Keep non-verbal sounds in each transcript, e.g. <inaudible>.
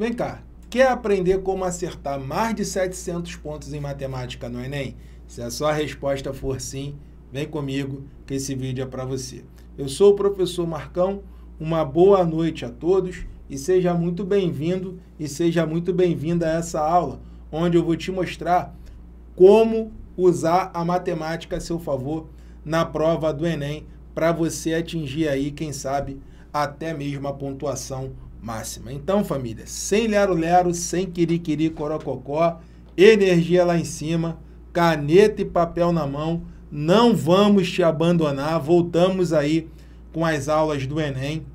Vem cá, quer aprender como acertar mais de 700 pontos em matemática no Enem? Se a sua resposta for sim, vem comigo que esse vídeo é para você. Eu sou o professor Marcão, uma boa noite a todos e seja muito bem-vindo e seja muito bem-vinda a essa aula, onde eu vou te mostrar como usar a matemática a seu favor na prova do Enem para você atingir aí, quem sabe, até mesmo a pontuação máxima. Então, família, sem lero-lero, sem queri queri corococó, energia lá em cima, caneta e papel na mão, não vamos te abandonar. Voltamos aí com as aulas do Enem,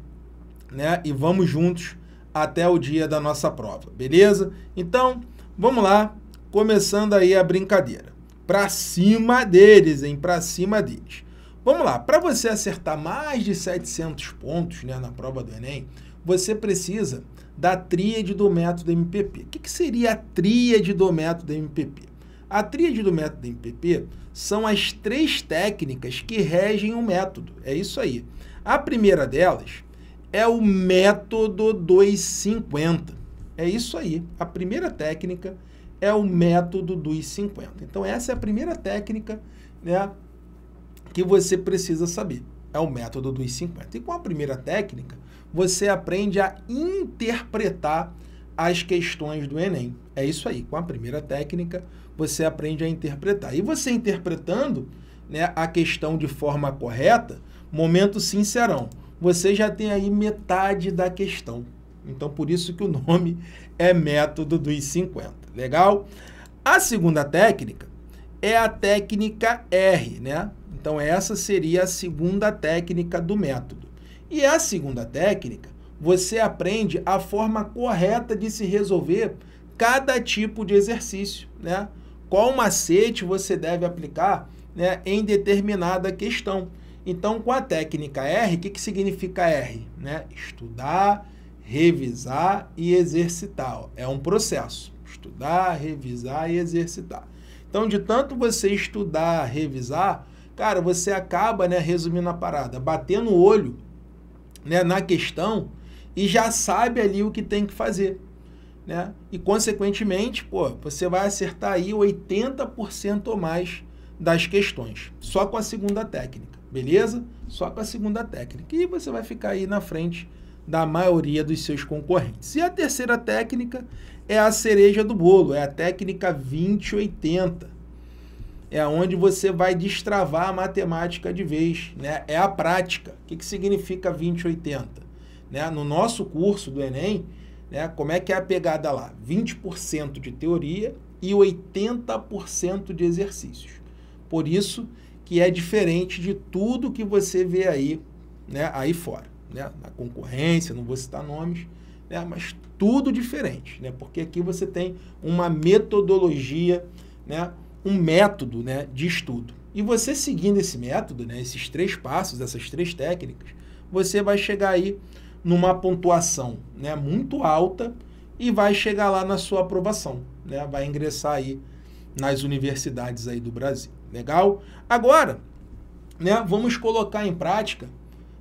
né? E vamos juntos até o dia da nossa prova, beleza? Então, vamos lá, começando aí a brincadeira. Pra cima deles, hein? Pra cima deles. Vamos lá, para você acertar mais de 700 pontos né, na prova do Enem, você precisa da tríade do método MPP. O que, que seria a tríade do método MPP? A tríade do método MPP são as três técnicas que regem o método. É isso aí. A primeira delas é o método 250. É isso aí. A primeira técnica é o método dos 50. Então, essa é a primeira técnica né, que você precisa saber. É o método dos 50. E com a primeira técnica, você aprende a interpretar as questões do Enem. É isso aí. Com a primeira técnica, você aprende a interpretar. E você interpretando né, a questão de forma correta, momento sincerão, você já tem aí metade da questão. Então, por isso que o nome é método dos 50. Legal? A segunda técnica é a técnica R, né? Então, essa seria a segunda técnica do método. E a segunda técnica, você aprende a forma correta de se resolver cada tipo de exercício, né? Qual macete você deve aplicar né, em determinada questão. Então, com a técnica R, o que, que significa R? Né? Estudar, revisar e exercitar. Ó. É um processo. Estudar, revisar e exercitar. Então, de tanto você estudar, revisar, cara, você acaba, né, resumindo a parada, batendo o olho né, na questão e já sabe ali o que tem que fazer. Né? E, consequentemente, pô, você vai acertar aí 80% ou mais das questões, só com a segunda técnica, beleza? Só com a segunda técnica. E você vai ficar aí na frente da maioria dos seus concorrentes. E a terceira técnica é a cereja do bolo, é a técnica 2080 é onde você vai destravar a matemática de vez, né? É a prática. O que, que significa 2080? Né? No nosso curso do Enem, né, como é que é a pegada lá? 20% de teoria e 80% de exercícios. Por isso que é diferente de tudo que você vê aí, né, aí fora, né? Na concorrência, não vou citar nomes, né, mas tudo diferente, né? Porque aqui você tem uma metodologia, né? um método né, de estudo. E você seguindo esse método, né, esses três passos, essas três técnicas, você vai chegar aí numa pontuação né, muito alta e vai chegar lá na sua aprovação, né? Vai ingressar aí nas universidades aí do Brasil. Legal? Agora, né, vamos colocar em prática,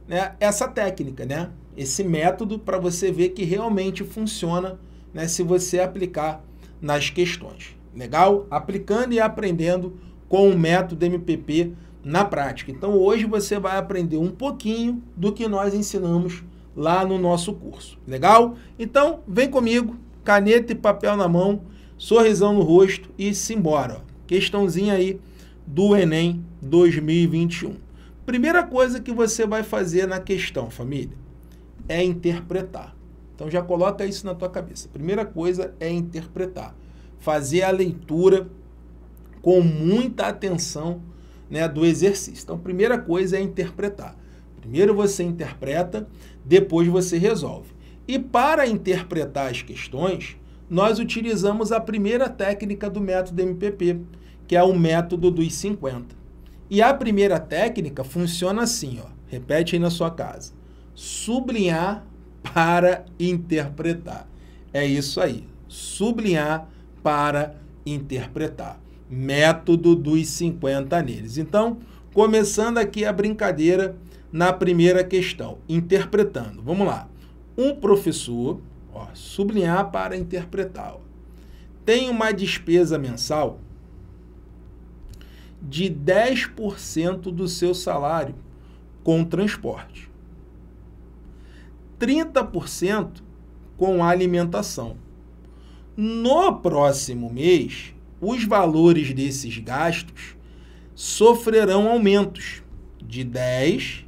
né, essa técnica, né? Esse método para você ver que realmente funciona, né, se você aplicar nas questões. Legal? Aplicando e aprendendo com o método MPP na prática. Então hoje você vai aprender um pouquinho do que nós ensinamos lá no nosso curso. Legal? Então vem comigo, caneta e papel na mão, sorrisão no rosto e simbora. Questãozinha aí do Enem 2021. Primeira coisa que você vai fazer na questão, família, é interpretar. Então já coloca isso na tua cabeça. Primeira coisa é interpretar fazer a leitura com muita atenção né, do exercício. Então, a primeira coisa é interpretar. Primeiro você interpreta, depois você resolve. E para interpretar as questões, nós utilizamos a primeira técnica do método MPP, que é o método dos 50. E a primeira técnica funciona assim, ó. Repete aí na sua casa. Sublinhar para interpretar. É isso aí. Sublinhar para interpretar. Método dos 50 neles. Então, começando aqui a brincadeira na primeira questão, interpretando. Vamos lá. Um professor, ó, sublinhar para interpretar, ó, tem uma despesa mensal de 10% do seu salário com transporte, 30% com alimentação no próximo mês, os valores desses gastos sofrerão aumentos de 10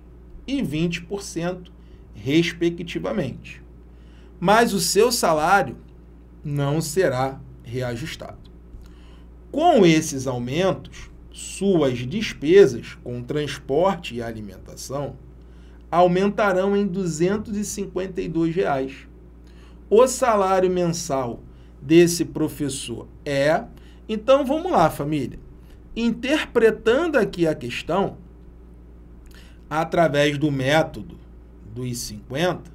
e 20%, respectivamente. Mas o seu salário não será reajustado. Com esses aumentos, suas despesas com transporte e alimentação aumentarão em R$ 252. Reais. O salário mensal desse professor é. Então vamos lá, família. Interpretando aqui a questão, através do método dos 50,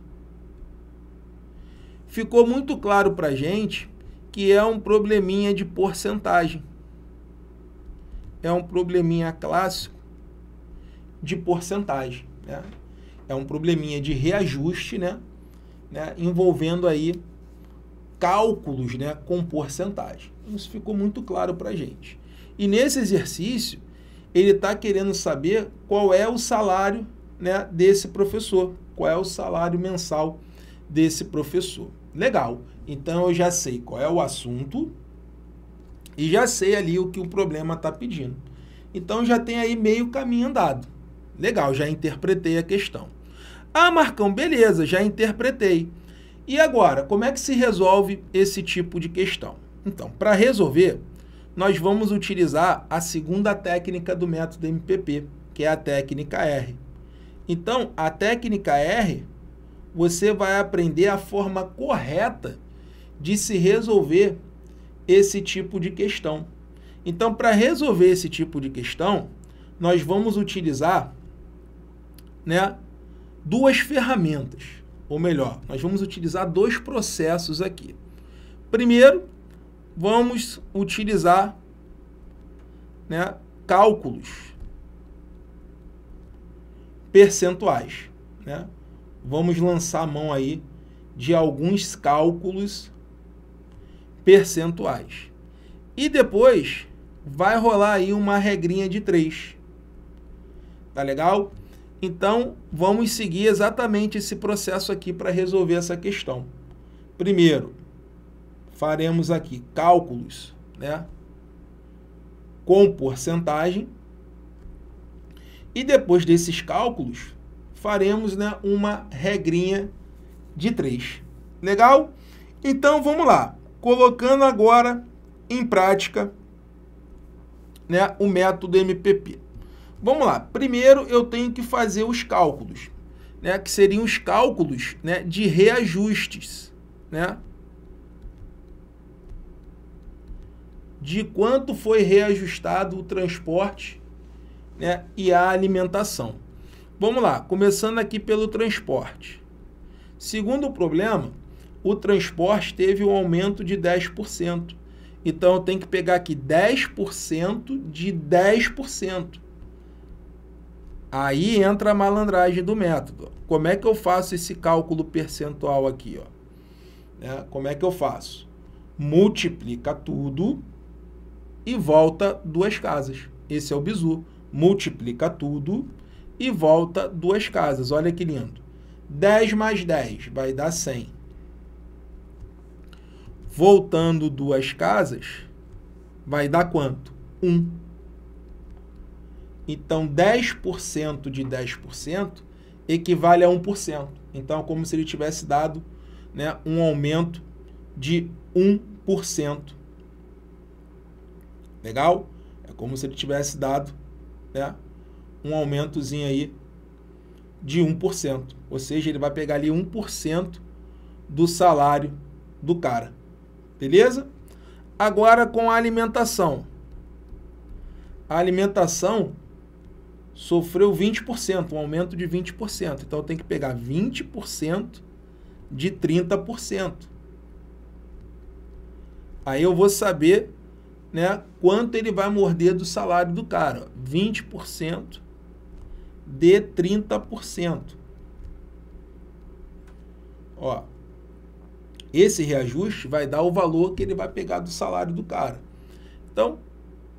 ficou muito claro para gente que é um probleminha de porcentagem. É um probleminha clássico de porcentagem. Né? É um probleminha de reajuste, né? né? envolvendo aí cálculos né, com porcentagem. Isso ficou muito claro para a gente. E nesse exercício, ele está querendo saber qual é o salário né, desse professor, qual é o salário mensal desse professor. Legal, então eu já sei qual é o assunto e já sei ali o que o problema está pedindo. Então já tem aí meio caminho andado. Legal, já interpretei a questão. Ah, Marcão, beleza, já interpretei. E agora, como é que se resolve esse tipo de questão? Então, para resolver, nós vamos utilizar a segunda técnica do método MPP, que é a técnica R. Então, a técnica R, você vai aprender a forma correta de se resolver esse tipo de questão. Então, para resolver esse tipo de questão, nós vamos utilizar né, duas ferramentas. Ou melhor, nós vamos utilizar dois processos aqui. Primeiro, vamos utilizar né, cálculos percentuais. Né? Vamos lançar a mão aí de alguns cálculos percentuais. E depois vai rolar aí uma regrinha de três. Tá legal? Então, vamos seguir exatamente esse processo aqui para resolver essa questão. Primeiro, faremos aqui cálculos né, com porcentagem. E depois desses cálculos, faremos né, uma regrinha de 3. Legal? Então, vamos lá. Colocando agora em prática né, o método MPP. Vamos lá. Primeiro eu tenho que fazer os cálculos, né? Que seriam os cálculos, né, de reajustes, né? De quanto foi reajustado o transporte, né, e a alimentação. Vamos lá, começando aqui pelo transporte. Segundo problema, o transporte teve um aumento de 10%. Então eu tenho que pegar aqui 10% de 10%. Aí entra a malandragem do método. Como é que eu faço esse cálculo percentual aqui? Ó? Né? Como é que eu faço? Multiplica tudo e volta duas casas. Esse é o bizu. Multiplica tudo e volta duas casas. Olha que lindo. 10 mais 10 vai dar 100. Voltando duas casas, vai dar quanto? 1. Um. Então, 10% de 10% equivale a 1%. Então, é como se ele tivesse dado né, um aumento de 1%. Legal? É como se ele tivesse dado né, um aumentozinho aí de 1%. Ou seja, ele vai pegar ali 1% do salário do cara. Beleza? Agora com a alimentação. A alimentação sofreu 20%, um aumento de 20%. Então eu tenho que pegar 20% de 30%. Aí eu vou saber né, quanto ele vai morder do salário do cara. 20% de 30%. Ó, esse reajuste vai dar o valor que ele vai pegar do salário do cara. Então,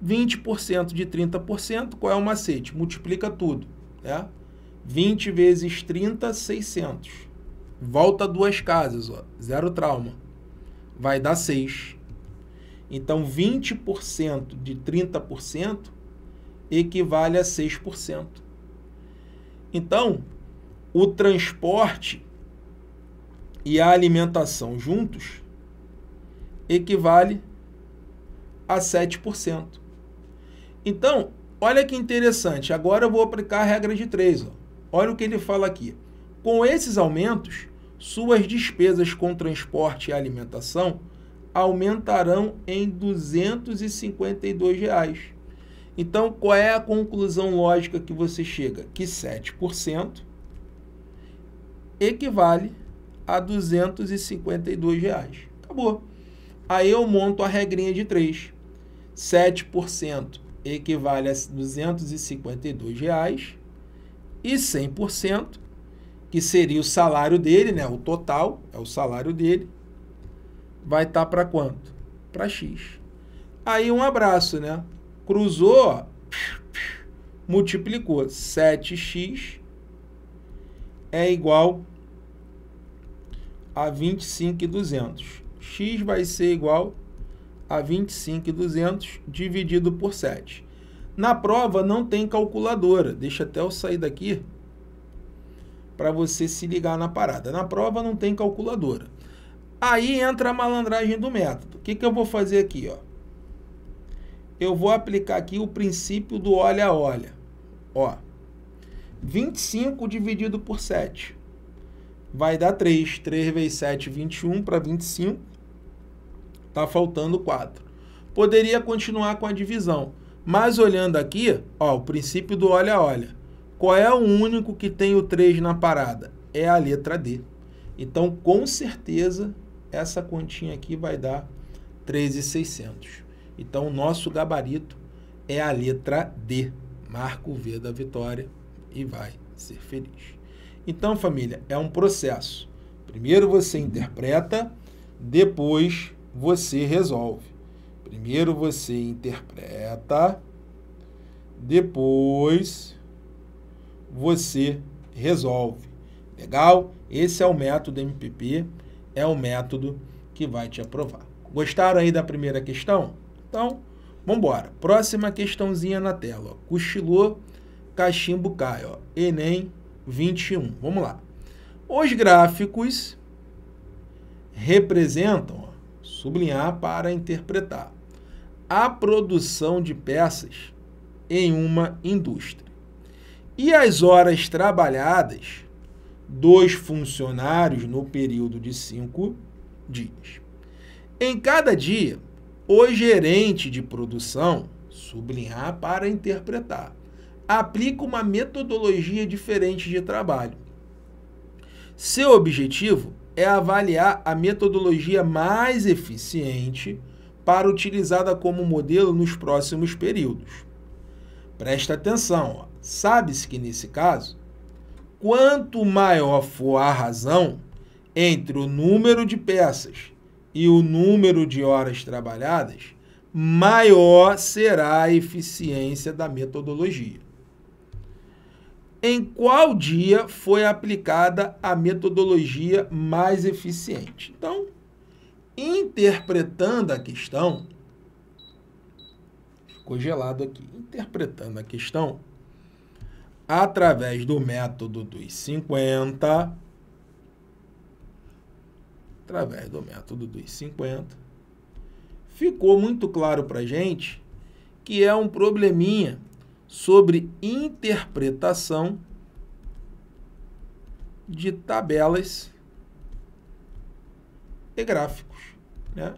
20% de 30%, qual é o macete? Multiplica tudo. Né? 20 vezes 30, 600. Volta duas casas, ó, zero trauma. Vai dar 6. Então, 20% de 30% equivale a 6%. Então, o transporte e a alimentação juntos equivale a 7%. Então, olha que interessante. Agora eu vou aplicar a regra de 3. Olha o que ele fala aqui. Com esses aumentos, suas despesas com transporte e alimentação aumentarão em R$ 252. Reais. Então, qual é a conclusão lógica que você chega? Que 7% equivale a R$ 252. Reais. Acabou. Aí eu monto a regrinha de 3. 7% equivale a R$ 252,00 e 100%, que seria o salário dele, né? O total é o salário dele. Vai estar tá para quanto? Para X. Aí um abraço, né? Cruzou, multiplicou. 7x é igual a 25,200. X vai ser igual a 25,200 dividido por 7. Na prova não tem calculadora. Deixa até eu sair daqui para você se ligar na parada. Na prova não tem calculadora. Aí entra a malandragem do método. O que, que eu vou fazer aqui? Ó? Eu vou aplicar aqui o princípio do olha olha. Ó, 25 dividido por 7 vai dar 3. 3 vezes 7, 21 para 25 Tá faltando quatro Poderia continuar com a divisão, mas olhando aqui, ó, o princípio do olha-olha. Qual é o único que tem o 3 na parada? É a letra D. Então, com certeza, essa continha aqui vai dar 3,600. Então, o nosso gabarito é a letra D. Marca o V da vitória e vai ser feliz. Então, família, é um processo. Primeiro você interpreta, depois você resolve. Primeiro você interpreta, depois você resolve. Legal? Esse é o método MPP, é o método que vai te aprovar. Gostaram aí da primeira questão? Então, vamos embora. Próxima questãozinha na tela. Ó. Cochilou, cachimbo cai. Ó. Enem 21. Vamos lá. Os gráficos representam sublinhar para interpretar, a produção de peças em uma indústria. E as horas trabalhadas dos funcionários no período de cinco dias. Em cada dia, o gerente de produção, sublinhar para interpretar, aplica uma metodologia diferente de trabalho. Seu objetivo é avaliar a metodologia mais eficiente para utilizada como modelo nos próximos períodos. Presta atenção, sabe-se que nesse caso, quanto maior for a razão entre o número de peças e o número de horas trabalhadas, maior será a eficiência da metodologia em qual dia foi aplicada a metodologia mais eficiente. Então, interpretando a questão, ficou gelado aqui, interpretando a questão, através do método dos 50, através do método dos 50, ficou muito claro para gente que é um probleminha sobre interpretação de tabelas e gráficos. Né?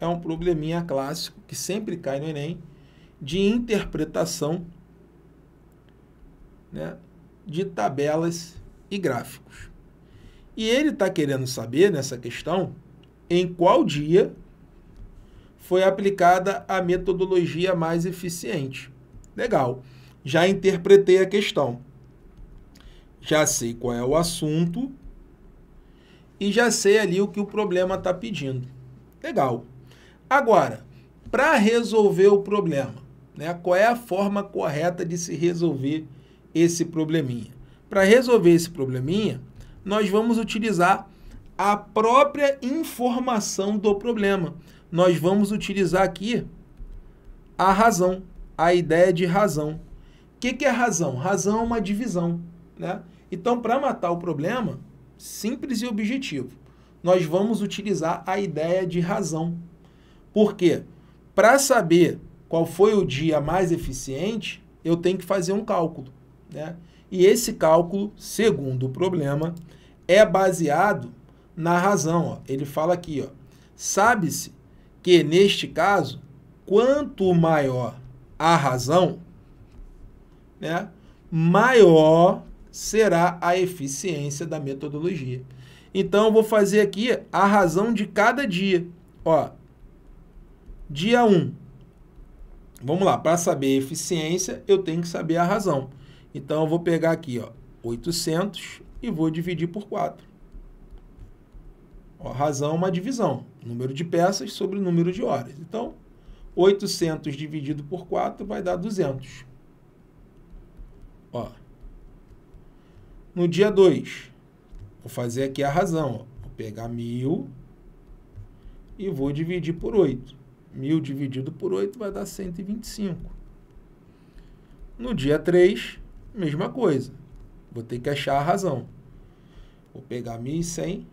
É um probleminha clássico que sempre cai no Enem de interpretação né, de tabelas e gráficos. E ele está querendo saber nessa questão em qual dia foi aplicada a metodologia mais eficiente. Legal, já interpretei a questão. Já sei qual é o assunto e já sei ali o que o problema está pedindo. Legal. Agora, para resolver o problema, né, qual é a forma correta de se resolver esse probleminha? Para resolver esse probleminha, nós vamos utilizar a própria informação do problema. Nós vamos utilizar aqui a razão a ideia de razão. O que, que é razão? Razão é uma divisão. Né? Então, para matar o problema, simples e objetivo, nós vamos utilizar a ideia de razão. Por quê? Para saber qual foi o dia mais eficiente, eu tenho que fazer um cálculo. Né? E esse cálculo, segundo o problema, é baseado na razão. Ó. Ele fala aqui, sabe-se que neste caso, quanto maior a razão, né, maior será a eficiência da metodologia. Então, eu vou fazer aqui a razão de cada dia. Ó, dia 1. Um, vamos lá, para saber a eficiência, eu tenho que saber a razão. Então, eu vou pegar aqui ó, 800 e vou dividir por 4. Ó, razão é uma divisão. Número de peças sobre número de horas. Então, 800 dividido por 4 vai dar 200. Ó. No dia 2, vou fazer aqui a razão. Ó. Vou pegar 1.000 e vou dividir por 8. 1.000 dividido por 8 vai dar 125. No dia 3, mesma coisa. Vou ter que achar a razão. Vou pegar 1.100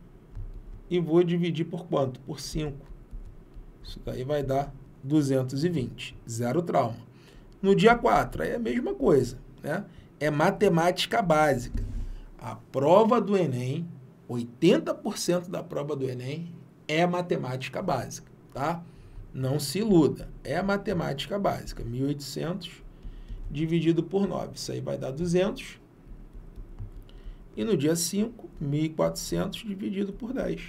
e vou dividir por quanto? Por 5. Isso daí vai dar 220, zero trauma. No dia 4, é a mesma coisa, né? É matemática básica. A prova do Enem, 80% da prova do Enem é matemática básica, tá? Não se iluda, é matemática básica. 1800 dividido por 9, isso aí vai dar 200. E no dia 5, 1400 dividido por 10,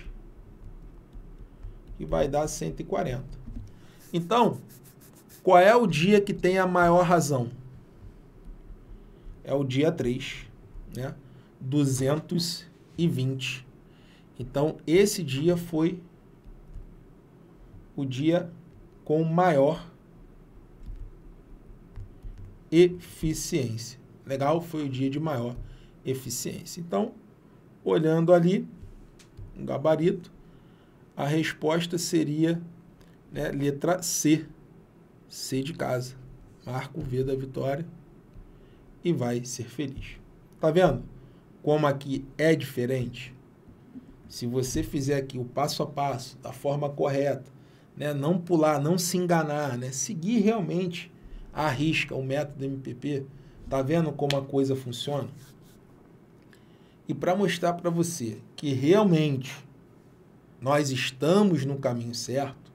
que vai dar 140. Então, qual é o dia que tem a maior razão? É o dia 3, né? 220. Então, esse dia foi o dia com maior eficiência. Legal? Foi o dia de maior eficiência. Então, olhando ali, um gabarito, a resposta seria né? letra C. C de casa. Marco o V da vitória e vai ser feliz. Tá vendo? Como aqui é diferente. Se você fizer aqui o passo a passo, da forma correta, né? não pular, não se enganar, né? seguir realmente a risca, o método MPP, tá vendo como a coisa funciona? E para mostrar para você que realmente nós estamos no caminho certo,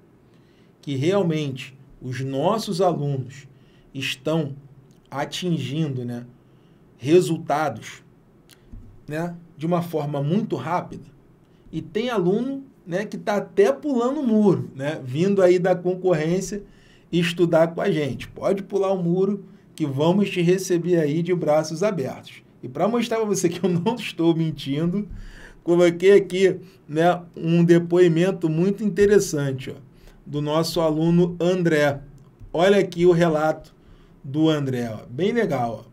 que realmente os nossos alunos estão atingindo né, resultados né, de uma forma muito rápida. E tem aluno né, que está até pulando o muro, né, vindo aí da concorrência estudar com a gente. Pode pular o muro que vamos te receber aí de braços abertos. E para mostrar para você que eu não estou mentindo, coloquei aqui né, um depoimento muito interessante. Ó do nosso aluno André. Olha aqui o relato do André, ó. bem legal. Ó.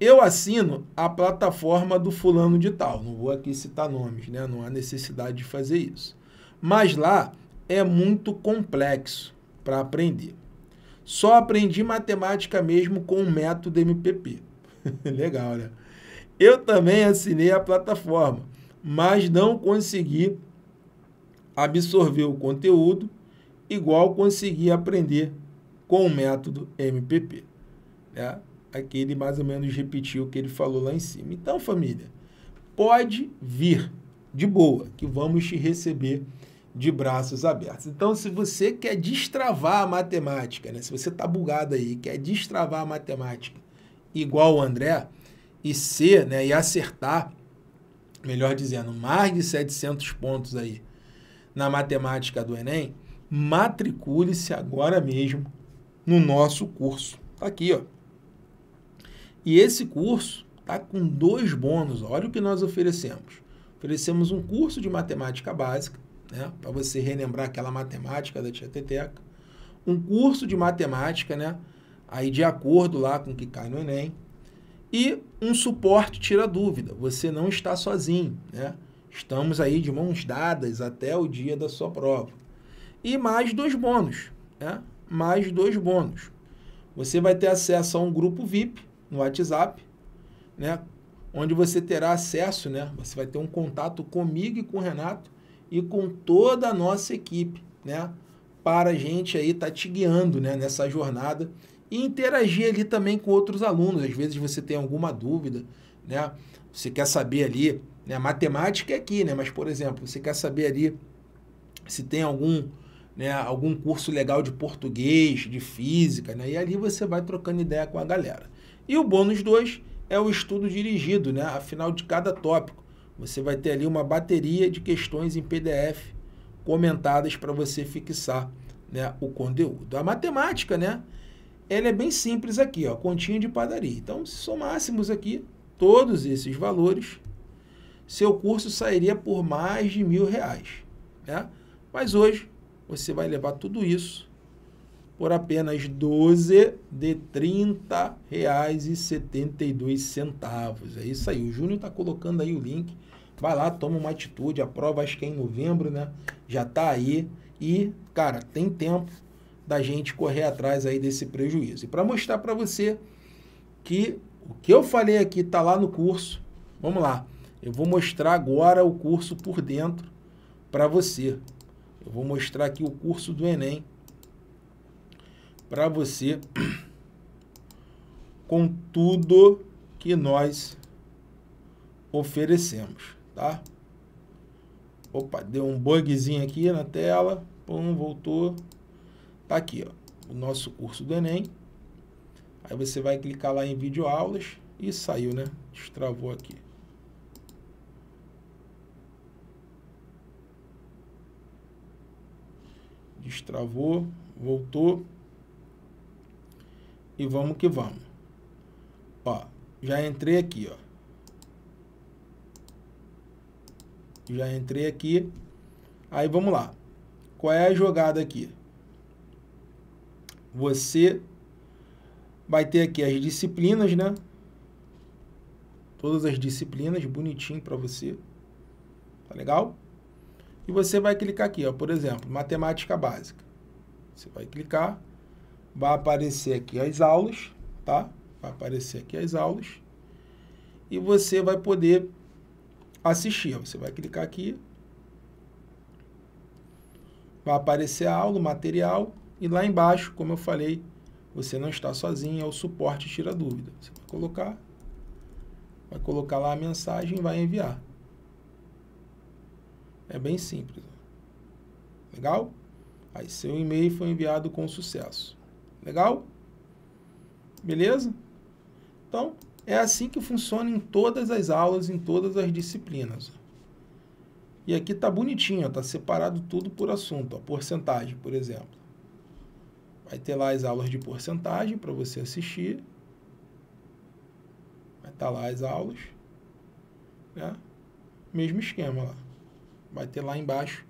Eu assino a plataforma do fulano de tal, não vou aqui citar nomes, né? não há necessidade de fazer isso. Mas lá é muito complexo para aprender. Só aprendi matemática mesmo com o método MPP. <laughs> legal, né? Eu também assinei a plataforma, mas não consegui absorver o conteúdo igual conseguir aprender com o método MPP. Né? Aqui ele mais ou menos repetiu o que ele falou lá em cima. Então, família, pode vir de boa, que vamos te receber de braços abertos. Então, se você quer destravar a matemática, né? se você está bugado aí, quer destravar a matemática igual o André, e ser, né, e acertar, melhor dizendo, mais de 700 pontos aí na matemática do Enem, matricule-se agora mesmo no nosso curso. Tá aqui, ó. E esse curso tá com dois bônus. Olha o que nós oferecemos. Oferecemos um curso de matemática básica, né, para você relembrar aquela matemática da tia Teteca. Um curso de matemática, né, aí de acordo lá com o que cai no ENEM. E um suporte tira dúvida. Você não está sozinho, né? Estamos aí de mãos dadas até o dia da sua prova e mais dois bônus, né? mais dois bônus. Você vai ter acesso a um grupo VIP no WhatsApp, né? onde você terá acesso, né? você vai ter um contato comigo e com o Renato e com toda a nossa equipe, né? para a gente aí estar tá te guiando né? nessa jornada e interagir ali também com outros alunos. Às vezes você tem alguma dúvida, né? você quer saber ali, né? matemática é aqui, né? mas por exemplo, você quer saber ali se tem algum né, algum curso legal de português, de física, né? E ali você vai trocando ideia com a galera. E o bônus 2 é o estudo dirigido, né? Afinal de cada tópico, você vai ter ali uma bateria de questões em PDF comentadas para você fixar, né, o conteúdo. A matemática, né? Ela é bem simples aqui, ó, continha de padaria. Então, se somássemos aqui todos esses valores, seu curso sairia por mais de mil reais, né? Mas hoje você vai levar tudo isso por apenas 12 de R$ 30,72. É isso aí. O Júnior está colocando aí o link. Vai lá, toma uma atitude. A prova acho que é em novembro, né? Já está aí. E, cara, tem tempo da gente correr atrás aí desse prejuízo. E para mostrar para você que o que eu falei aqui está lá no curso. Vamos lá. Eu vou mostrar agora o curso por dentro para você. Eu vou mostrar aqui o curso do Enem para você <clears throat> com tudo que nós oferecemos, tá? Opa, deu um bugzinho aqui na tela, pum, voltou. Tá aqui, ó, o nosso curso do Enem. Aí você vai clicar lá em vídeo aulas e saiu, né? Destravou aqui. destravou, voltou. E vamos que vamos. Ó, já entrei aqui, ó. Já entrei aqui. Aí vamos lá. Qual é a jogada aqui? Você vai ter aqui as disciplinas, né? Todas as disciplinas, bonitinho para você. Tá legal? E você vai clicar aqui, ó, por exemplo, matemática básica. Você vai clicar, vai aparecer aqui as aulas, tá? Vai aparecer aqui as aulas. E você vai poder assistir. Você vai clicar aqui. Vai aparecer a aula, o material. E lá embaixo, como eu falei, você não está sozinho, é o suporte tira dúvida. Você vai colocar, vai colocar lá a mensagem e vai enviar. É bem simples. Legal? Aí seu e-mail foi enviado com sucesso. Legal? Beleza? Então, é assim que funciona em todas as aulas, em todas as disciplinas. E aqui tá bonitinho, tá separado tudo por assunto, ó, porcentagem, por exemplo. Vai ter lá as aulas de porcentagem para você assistir. Vai estar tá lá as aulas, né? Mesmo esquema lá vai ter lá embaixo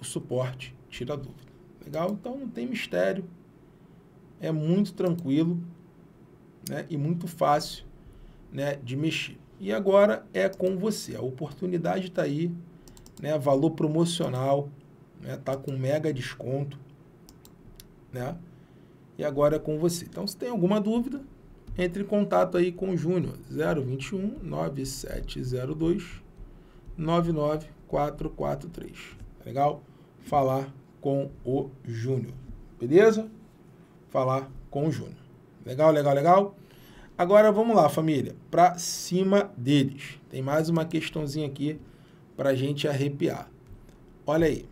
o suporte, tira dúvida. Legal? Então não tem mistério. É muito tranquilo né? e muito fácil né? de mexer. E agora é com você. A oportunidade está aí. Né? Valor promocional. Está né, com mega desconto. Né? E agora é com você. Então, se tem alguma dúvida, entre em contato aí com o Júnior. 021 9702 99 443. Tá legal? Falar com o Júnior. Beleza? Falar com o Júnior. Legal, legal, legal? Agora vamos lá, família, para cima deles. Tem mais uma questãozinha aqui para gente arrepiar. Olha aí.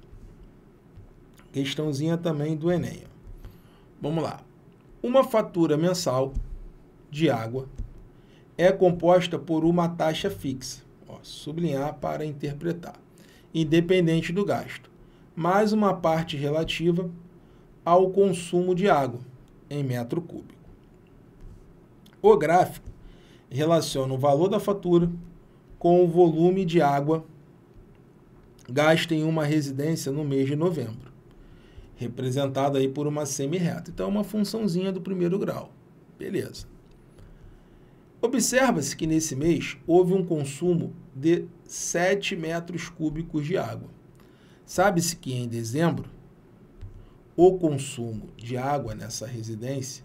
Questãozinha também do Enem. Vamos lá. Uma fatura mensal de água é composta por uma taxa fixa. Ó, sublinhar para interpretar independente do gasto, mais uma parte relativa ao consumo de água em metro cúbico. O gráfico relaciona o valor da fatura com o volume de água gasta em uma residência no mês de novembro, representado aí por uma semi-reta. Então, é uma funçãozinha do primeiro grau. Beleza. Observa-se que nesse mês houve um consumo de 7 metros cúbicos de água. Sabe-se que em dezembro, o consumo de água nessa residência,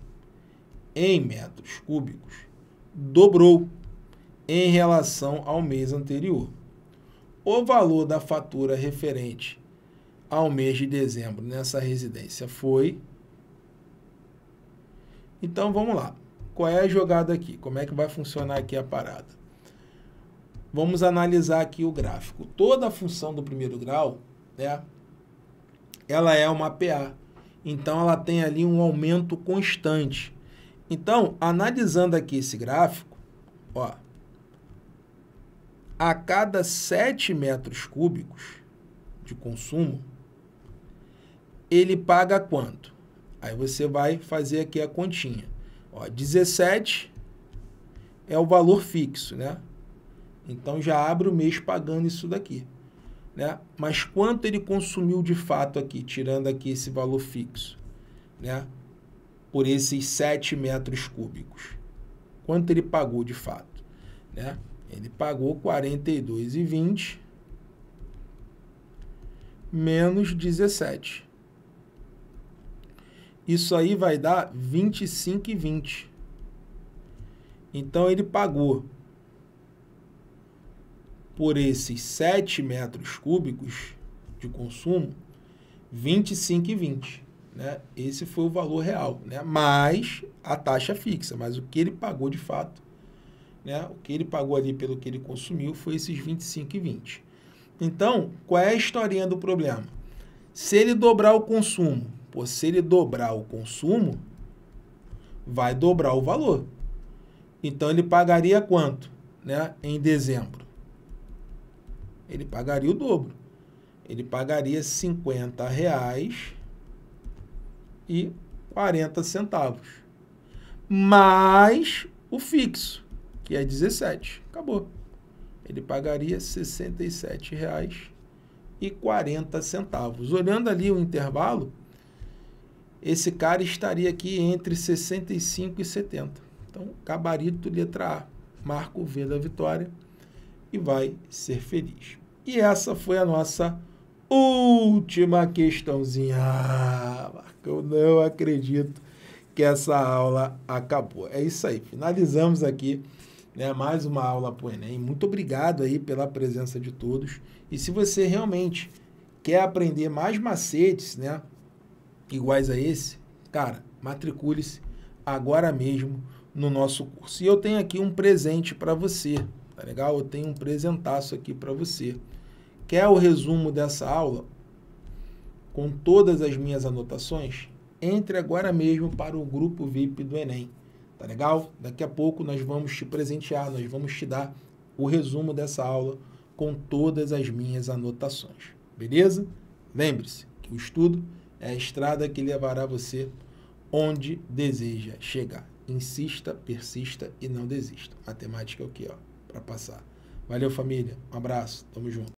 em metros cúbicos, dobrou em relação ao mês anterior. O valor da fatura referente ao mês de dezembro nessa residência foi. Então vamos lá qual é a jogada aqui, como é que vai funcionar aqui a parada. Vamos analisar aqui o gráfico. Toda a função do primeiro grau, né, ela é uma PA. Então, ela tem ali um aumento constante. Então, analisando aqui esse gráfico, ó, a cada 7 metros cúbicos de consumo, ele paga quanto? Aí você vai fazer aqui a continha. Ó, 17 é o valor fixo, né? Então já abre o mês pagando isso daqui, né? Mas quanto ele consumiu de fato aqui, tirando aqui esse valor fixo, né? Por esses 7 metros cúbicos. Quanto ele pagou de fato, né? Ele pagou 42,20 menos 17. Isso aí vai dar 25,20. Então ele pagou por esses 7 metros cúbicos de consumo 25,20. Né? Esse foi o valor real, né? mais a taxa fixa, mas o que ele pagou de fato, né? o que ele pagou ali pelo que ele consumiu foi esses 25,20. Então, qual é a historinha do problema? Se ele dobrar o consumo Pô, se ele dobrar o consumo, vai dobrar o valor. Então ele pagaria quanto, né, em dezembro? Ele pagaria o dobro. Ele pagaria R$ reais e 40 centavos. Mais o fixo, que é 17. Acabou. Ele pagaria R$ 67,40. Olhando ali o intervalo, esse cara estaria aqui entre 65 e 70. Então, gabarito letra A, Marco o V da vitória e vai ser feliz. E essa foi a nossa última questãozinha. Ah, Marcão, não acredito que essa aula acabou. É isso aí, finalizamos aqui né, mais uma aula para o Enem. Muito obrigado aí pela presença de todos. E se você realmente quer aprender mais macetes, né, iguais a esse, cara, matricule-se agora mesmo no nosso curso. E eu tenho aqui um presente para você, tá legal? Eu tenho um presentaço aqui para você. Quer o resumo dessa aula com todas as minhas anotações? Entre agora mesmo para o grupo VIP do Enem, tá legal? Daqui a pouco nós vamos te presentear, nós vamos te dar o resumo dessa aula com todas as minhas anotações, beleza? Lembre-se que o estudo é a estrada que levará você onde deseja chegar. Insista, persista e não desista. Matemática é o que, ó, para passar. Valeu, família. Um abraço. Tamo junto.